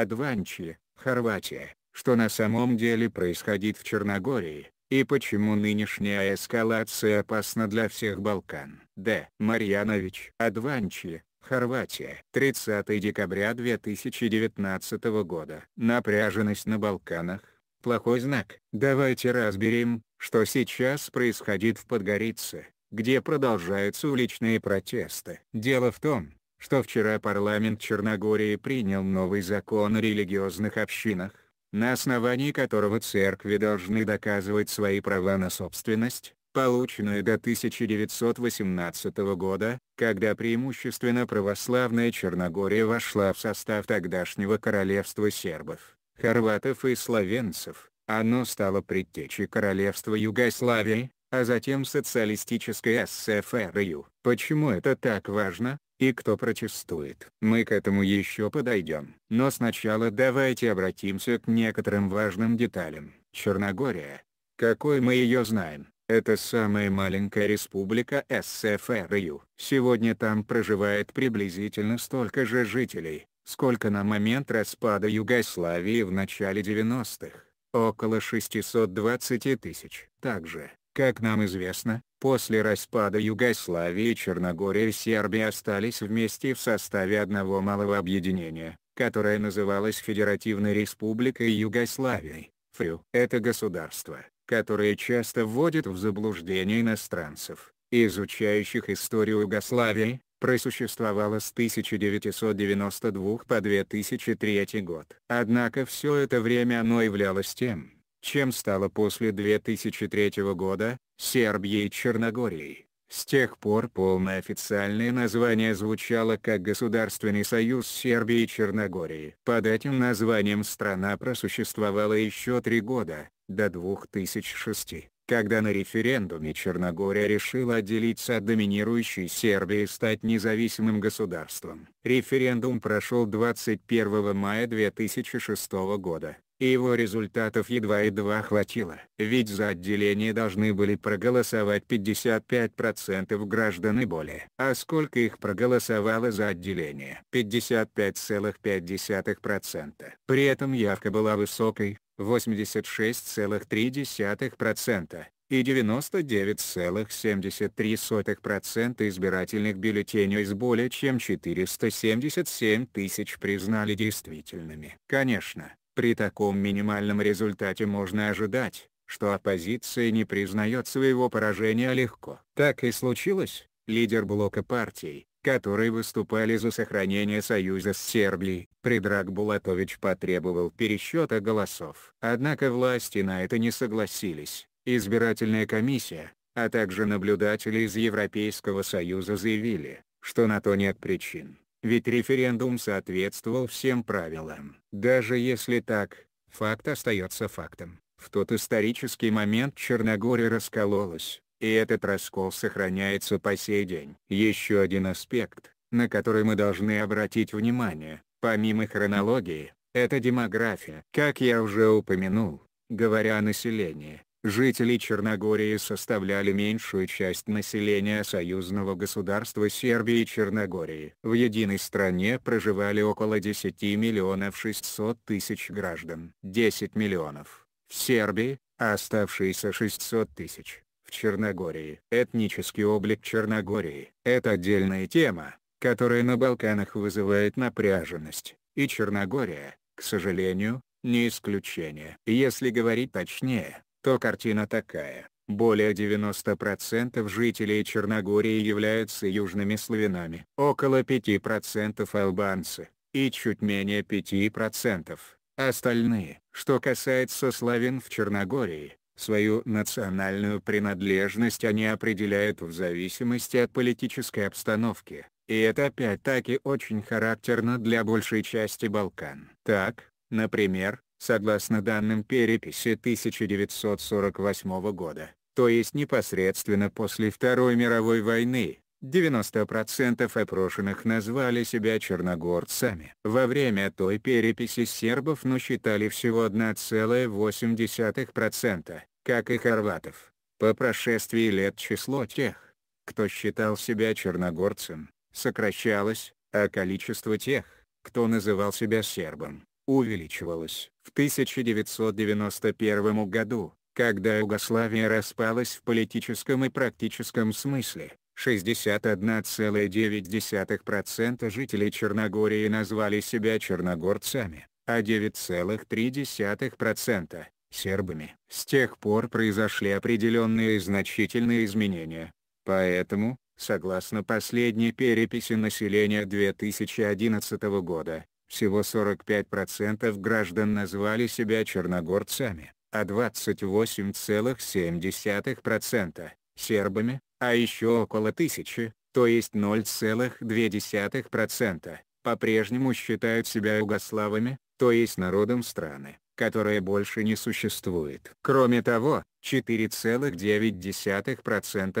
Адванчи, Хорватия, что на самом деле происходит в Черногории, и почему нынешняя эскалация опасна для всех Балкан. Д. Марьянович Адванчи, Хорватия. 30 декабря 2019 года. Напряженность на Балканах. Плохой знак. Давайте разберем, что сейчас происходит в Подгорице, где продолжаются уличные протесты. Дело в том, что вчера парламент Черногории принял новый закон о религиозных общинах, на основании которого церкви должны доказывать свои права на собственность, полученную до 1918 года, когда преимущественно православная Черногория вошла в состав тогдашнего королевства сербов, хорватов и словенцев, оно стало предтечей королевства Югославии, а затем социалистической СФРЮ. Почему это так важно? и кто протестует. Мы к этому еще подойдем. Но сначала давайте обратимся к некоторым важным деталям. Черногория. Какой мы ее знаем, это самая маленькая республика СФРЮ. Сегодня там проживает приблизительно столько же жителей, сколько на момент распада Югославии в начале 90-х около 620 тысяч. Также, как нам известно, после распада Югославии Черногория и Сербия остались вместе в составе одного малого объединения, которое называлось Федеративной Республикой Югославии, ФРЮ. Это государство, которое часто вводит в заблуждение иностранцев, изучающих историю Югославии, просуществовало с 1992 по 2003 год. Однако все это время оно являлось тем, чем стало после 2003 года, Сербией и Черногорией. С тех пор полное официальное название звучало как Государственный союз Сербии и Черногории. Под этим названием страна просуществовала еще три года, до 2006, когда на референдуме Черногория решила отделиться от доминирующей Сербии и стать независимым государством. Референдум прошел 21 мая 2006 года и его результатов едва-едва хватило. Ведь за отделение должны были проголосовать 55% граждан и более. А сколько их проголосовало за отделение? 55,5%. При этом явка была высокой, 86,3% и 99,73% избирательных бюллетеней из более чем 477 тысяч признали действительными. Конечно, при таком минимальном результате можно ожидать, что оппозиция не признает своего поражения легко. Так и случилось, лидер блока партий, которые выступали за сохранение союза с Сербией, Предраг Булатович потребовал пересчета голосов. Однако власти на это не согласились, избирательная комиссия, а также наблюдатели из Европейского Союза заявили, что на то нет причин ведь референдум соответствовал всем правилам. Даже если так, факт остается фактом. В тот исторический момент Черногория раскололась, и этот раскол сохраняется по сей день. Еще один аспект, на который мы должны обратить внимание, помимо хронологии, это демография. Как я уже упомянул, говоря о населении, Жители Черногории составляли меньшую часть населения союзного государства Сербии и Черногории. В единой стране проживали около 10 миллионов 600 тысяч граждан. 10 миллионов в Сербии, а оставшиеся 600 тысяч в Черногории. Этнический облик Черногории – это отдельная тема, которая на Балканах вызывает напряженность, и Черногория, к сожалению, не исключение. Если говорить точнее, то картина такая. Более 90% жителей Черногории являются южными славянами. Около 5% албанцы, и чуть менее 5% остальные. Что касается славян в Черногории, свою национальную принадлежность они определяют в зависимости от политической обстановки, и это опять-таки очень характерно для большей части Балкан. Так, например, согласно данным переписи 1948 года, то есть непосредственно после Второй мировой войны, 90% опрошенных назвали себя черногорцами. Во время той переписи сербов но ну, считали всего 1,8%, как и хорватов. По прошествии лет число тех, кто считал себя черногорцем, сокращалось, а количество тех, кто называл себя сербом, увеличивалось. В 1991 году, когда Югославия распалась в политическом и практическом смысле, 61,9% жителей Черногории назвали себя черногорцами, а 9,3% — сербами. С тех пор произошли определенные и значительные изменения. Поэтому, согласно последней переписи населения 2011 года, всего 45% граждан назвали себя черногорцами, а 28,7% — сербами, а еще около тысячи, то есть 0,2% по-прежнему считают себя югославами, то есть народом страны, которая больше не существует. Кроме того, 4,9%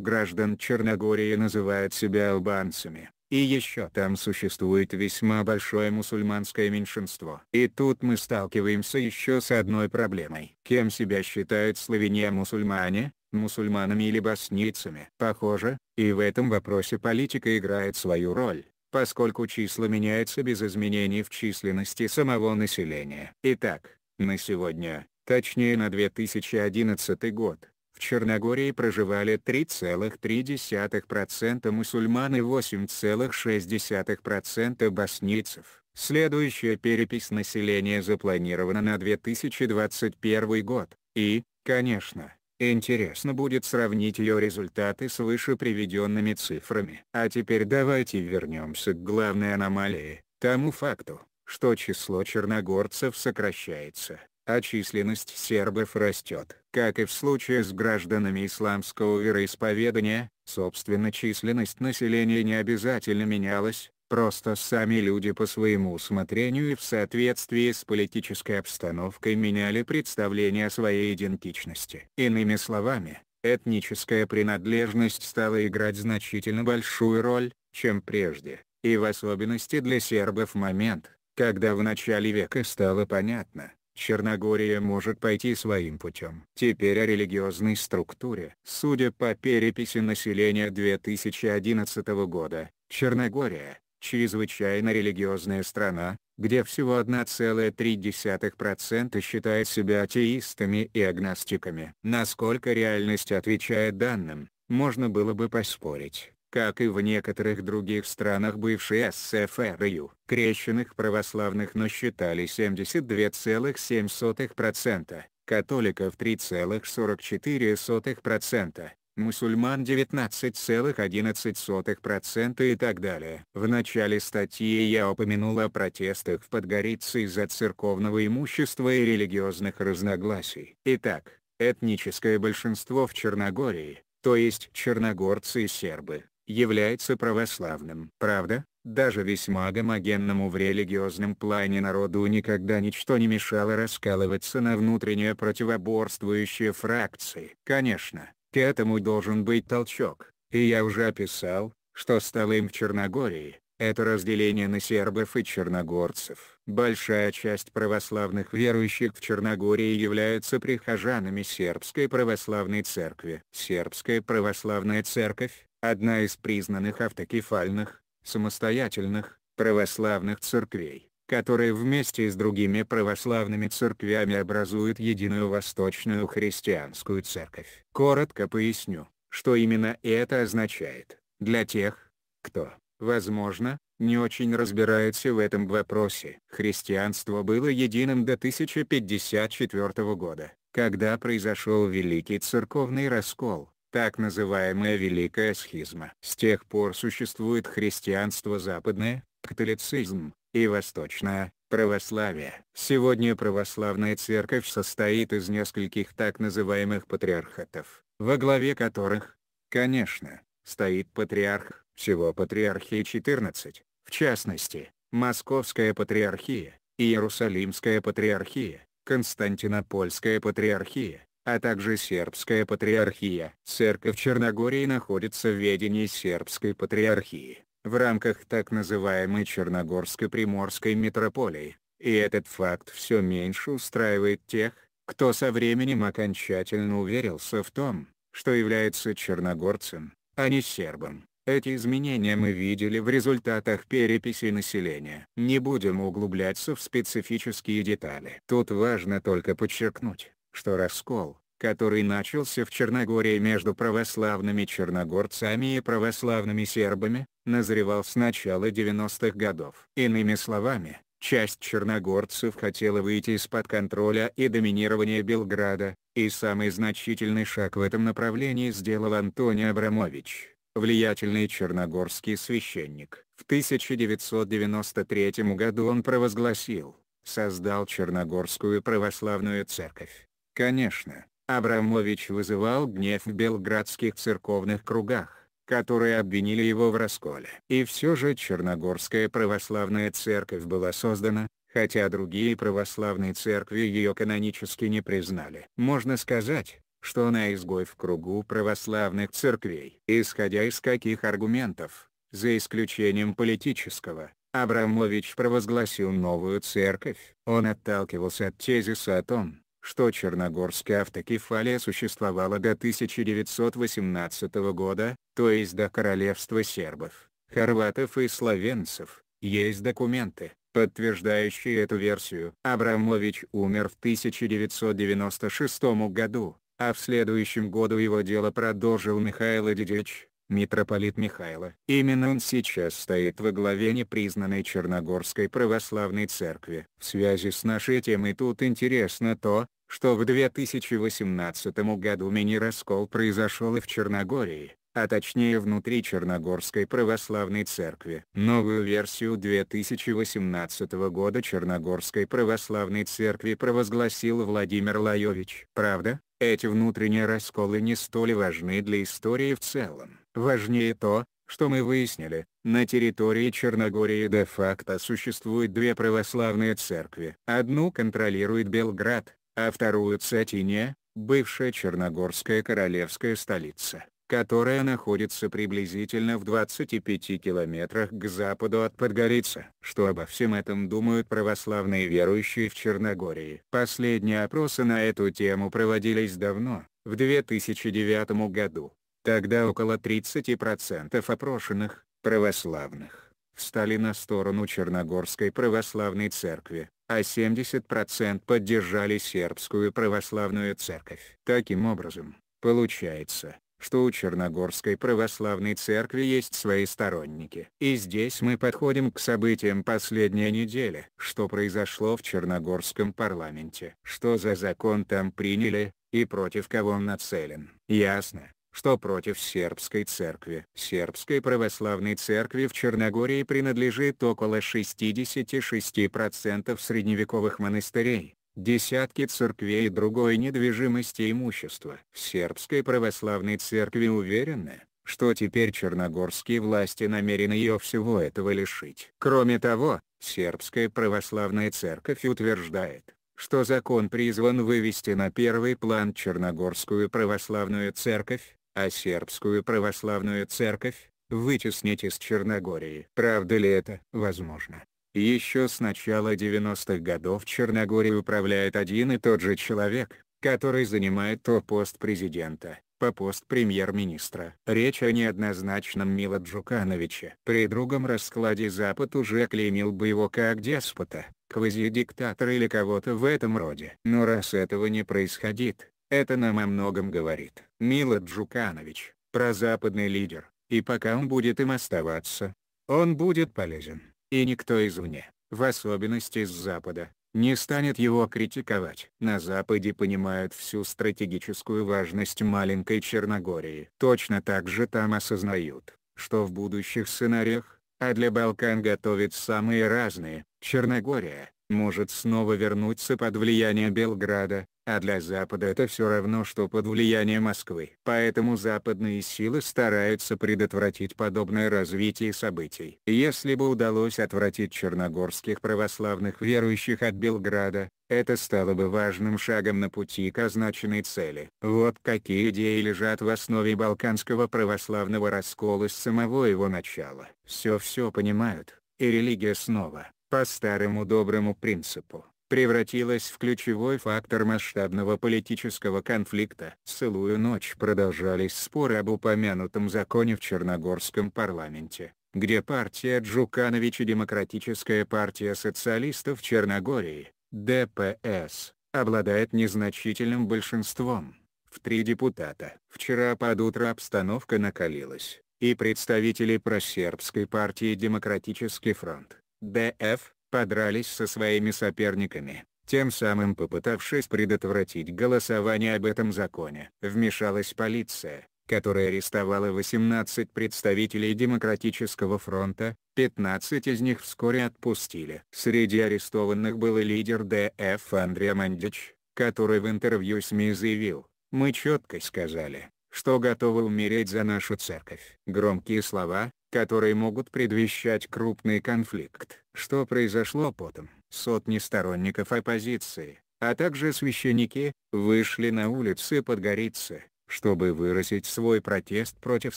граждан Черногории называют себя албанцами, и еще там существует весьма большое мусульманское меньшинство. И тут мы сталкиваемся еще с одной проблемой. Кем себя считают славяне-мусульмане, мусульманами или боснийцами? Похоже, и в этом вопросе политика играет свою роль поскольку числа меняются без изменений в численности самого населения. Итак, на сегодня, точнее на 2011 год, Черногории проживали 3,3% мусульман и 8,6% боснийцев. Следующая перепись населения запланирована на 2021 год, и, конечно, интересно будет сравнить ее результаты с выше приведенными цифрами. А теперь давайте вернемся к главной аномалии, тому факту, что число черногорцев сокращается а численность сербов растет. Как и в случае с гражданами исламского вероисповедания, собственно численность населения не обязательно менялась, просто сами люди по своему усмотрению и в соответствии с политической обстановкой меняли представление о своей идентичности. Иными словами, этническая принадлежность стала играть значительно большую роль, чем прежде, и в особенности для сербов момент, когда в начале века стало понятно, Черногория может пойти своим путем. Теперь о религиозной структуре. Судя по переписи населения 2011 года, Черногория – чрезвычайно религиозная страна, где всего 1,3% считает себя атеистами и агностиками. Насколько реальность отвечает данным, можно было бы поспорить как и в некоторых других странах бывшей ССФРЮ, крещенных православных но считали 72,7%, католиков 3,44%, мусульман 19,11% и так далее. В начале статьи я упомянул о протестах в Подгорице из-за церковного имущества и религиозных разногласий. Итак, этническое большинство в Черногории, то есть черногорцы и сербы, является православным. Правда, даже весьма гомогенному в религиозном плане народу никогда ничто не мешало раскалываться на внутренние противоборствующие фракции. Конечно, к этому должен быть толчок, и я уже описал, что стало им в Черногории, это разделение на сербов и черногорцев. Большая часть православных верующих в Черногории являются прихожанами сербской православной церкви. Сербская православная церковь, одна из признанных автокефальных, самостоятельных, православных церквей, которая вместе с другими православными церквями образует единую восточную христианскую церковь. Коротко поясню, что именно это означает, для тех, кто, возможно, не очень разбирается в этом вопросе. Христианство было единым до 1054 года, когда произошел Великий Церковный Раскол, так называемая Великая Схизма. С тех пор существует христианство западное, католицизм, и восточное, православие. Сегодня православная церковь состоит из нескольких так называемых патриархатов, во главе которых, конечно, стоит патриарх, всего патриархии 14, в частности, Московская патриархия, Иерусалимская патриархия, Константинопольская патриархия, а также сербская патриархия. Церковь Черногории находится в ведении сербской патриархии, в рамках так называемой Черногорско-Приморской митрополии, и этот факт все меньше устраивает тех, кто со временем окончательно уверился в том, что является черногорцем, а не сербом. Эти изменения мы видели в результатах переписи населения. Не будем углубляться в специфические детали. Тут важно только подчеркнуть, что раскол, который начался в Черногории между православными черногорцами и православными сербами, назревал с начала 90-х годов. Иными словами, часть черногорцев хотела выйти из-под контроля и доминирования Белграда, и самый значительный шаг в этом направлении сделал Антоний Абрамович влиятельный черногорский священник. В 1993 году он провозгласил, создал Черногорскую православную церковь. Конечно, Абрамович вызывал гнев в белградских церковных кругах которые обвинили его в расколе. И все же Черногорская православная церковь была создана, хотя другие православные церкви ее канонически не признали. Можно сказать, что она изгой в кругу православных церквей. Исходя из каких аргументов, за исключением политического, Абрамович провозгласил новую церковь. Он отталкивался от тезиса о том, что черногорская автокефалия существовала до 1918 года, то есть до королевства сербов, хорватов и словенцев. Есть документы, подтверждающие эту версию. Абрамович умер в 1996 году, а в следующем году его дело продолжил Михаил Эдидич, митрополит Михайло. Именно он сейчас стоит во главе непризнанной Черногорской православной церкви. В связи с нашей темой тут интересно то, что в 2018 году мини-раскол произошел и в Черногории, а точнее внутри Черногорской православной церкви. Новую версию 2018 года Черногорской православной церкви провозгласил Владимир Лаевич. Правда, эти внутренние расколы не столь важны для истории в целом. Важнее то, что мы выяснили, на территории Черногории де-факто существует две православные церкви. Одну контролирует Белград, а вторую Цатиния, бывшая черногорская королевская столица которая находится приблизительно в 25 километрах к западу от Подгорица, Что обо всем этом думают православные верующие в Черногории? Последние опросы на эту тему проводились давно, в 2009 году. Тогда около 30% опрошенных, православных, встали на сторону Черногорской православной церкви, а 70% поддержали сербскую православную церковь. Таким образом, получается, что у Черногорской православной церкви есть свои сторонники. И здесь мы подходим к событиям последней недели. Что произошло в Черногорском парламенте? Что за закон там приняли, и против кого он нацелен? Ясно, что против сербской церкви. Сербской православной церкви в Черногории принадлежит около 66% средневековых монастырей, десятки церквей и другой недвижимости имущества. В сербской православной церкви уверены, что теперь черногорские власти намерены ее всего этого лишить. Кроме того, сербская православная церковь утверждает, что закон призван вывести на первый план черногорскую православную церковь, а сербскую православную церковь, вытеснить из Черногории. Правда ли это? Возможно. Еще с начала 90-х годов Черногорией управляет один и тот же человек, который занимает то пост президента, по пост премьер-министра. Речь о неоднозначном Мила Джукановиче. При другом раскладе Запад уже клеймил бы его как деспота, квази-диктатор или кого-то в этом роде. Но раз этого не происходит, это нам о многом говорит. Мила Джуканович, прозападный лидер, и пока он будет им оставаться, он будет полезен и никто извне, в особенности из Запада, не станет его критиковать. На Западе понимают всю стратегическую важность маленькой Черногории. Точно так же там осознают, что в будущих сценариях, а для Балкан готовят самые разные, Черногория, может снова вернуться под влияние Белграда, а для Запада это все равно, что под влияние Москвы. Поэтому западные силы стараются предотвратить подобное развитие событий. Если бы удалось отвратить черногорских православных верующих от Белграда, это стало бы важным шагом на пути к означенной цели. Вот какие идеи лежат в основе балканского православного раскола с самого его начала. Все-все понимают, и религия снова, по старому доброму принципу превратилась в ключевой фактор масштабного политического конфликта. Целую ночь продолжались споры об упомянутом законе в Черногорском парламенте, где партия Джукановича Демократическая партия социалистов Черногории, ДПС, обладает незначительным большинством, в три депутата. Вчера под утро обстановка накалилась, и представители просербской партии Демократический фронт, ДФ, подрались со своими соперниками, тем самым попытавшись предотвратить голосование об этом законе. Вмешалась полиция, которая арестовала 18 представителей Демократического фронта, 15 из них вскоре отпустили. Среди арестованных был и лидер ДФ Андрей Мандич, который в интервью СМИ заявил, «Мы четко сказали, что готовы умереть за нашу церковь». Громкие слова, которые могут предвещать крупный конфликт. Что произошло потом? Сотни сторонников оппозиции, а также священники, вышли на улицы подгориться, чтобы выразить свой протест против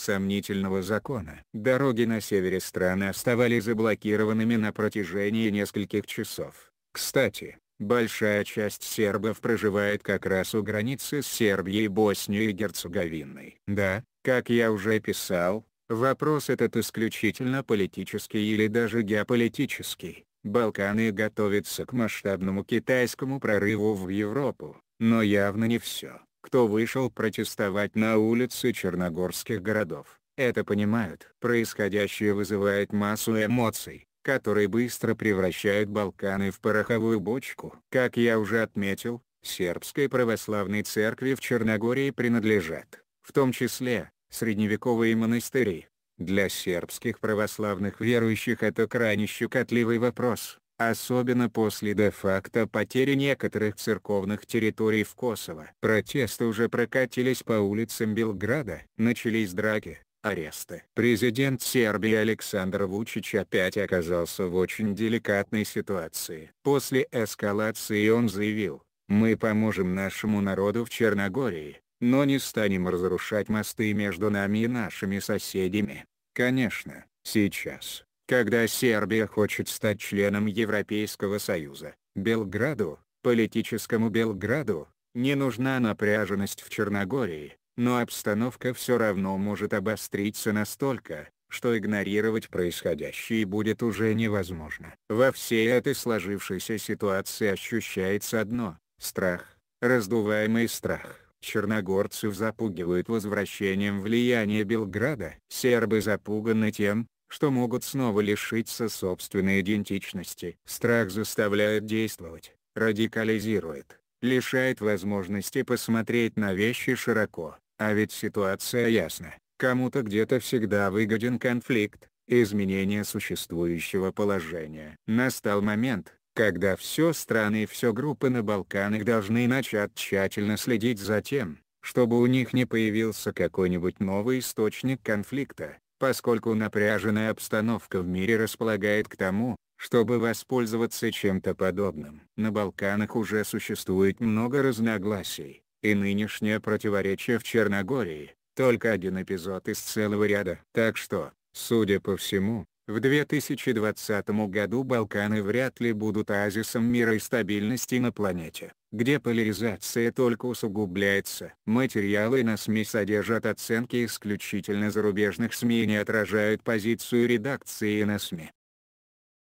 сомнительного закона. Дороги на севере страны оставались заблокированными на протяжении нескольких часов. Кстати, большая часть сербов проживает как раз у границы с Сербией Боснией и Герцеговиной. Да, как я уже писал, Вопрос этот исключительно политический или даже геополитический. Балканы готовятся к масштабному китайскому прорыву в Европу, но явно не все, кто вышел протестовать на улицы черногорских городов, это понимают. Происходящее вызывает массу эмоций, которые быстро превращают Балканы в пороховую бочку. Как я уже отметил, сербской православной церкви в Черногории принадлежат, в том числе, средневековые монастыри. Для сербских православных верующих это крайне щекотливый вопрос, особенно после де-факто потери некоторых церковных территорий в Косово. Протесты уже прокатились по улицам Белграда. Начались драки, аресты. Президент Сербии Александр Вучич опять оказался в очень деликатной ситуации. После эскалации он заявил, «Мы поможем нашему народу в Черногории, но не станем разрушать мосты между нами и нашими соседями. Конечно, сейчас, когда Сербия хочет стать членом Европейского Союза, Белграду, политическому Белграду, не нужна напряженность в Черногории, но обстановка все равно может обостриться настолько, что игнорировать происходящее будет уже невозможно. Во всей этой сложившейся ситуации ощущается одно – страх, раздуваемый страх черногорцев запугивают возвращением влияния Белграда. Сербы запуганы тем, что могут снова лишиться собственной идентичности. Страх заставляет действовать, радикализирует, лишает возможности посмотреть на вещи широко. А ведь ситуация ясна, кому-то где-то всегда выгоден конфликт, изменение существующего положения. Настал момент, когда все страны и все группы на Балканах должны начать тщательно следить за тем, чтобы у них не появился какой-нибудь новый источник конфликта, поскольку напряженная обстановка в мире располагает к тому, чтобы воспользоваться чем-то подобным. На Балканах уже существует много разногласий, и нынешнее противоречие в Черногории — только один эпизод из целого ряда. Так что, судя по всему, в 2020 году Балканы вряд ли будут оазисом мира и стабильности на планете, где поляризация только усугубляется. Материалы на СМИ содержат оценки исключительно зарубежных СМИ и не отражают позицию редакции на СМИ.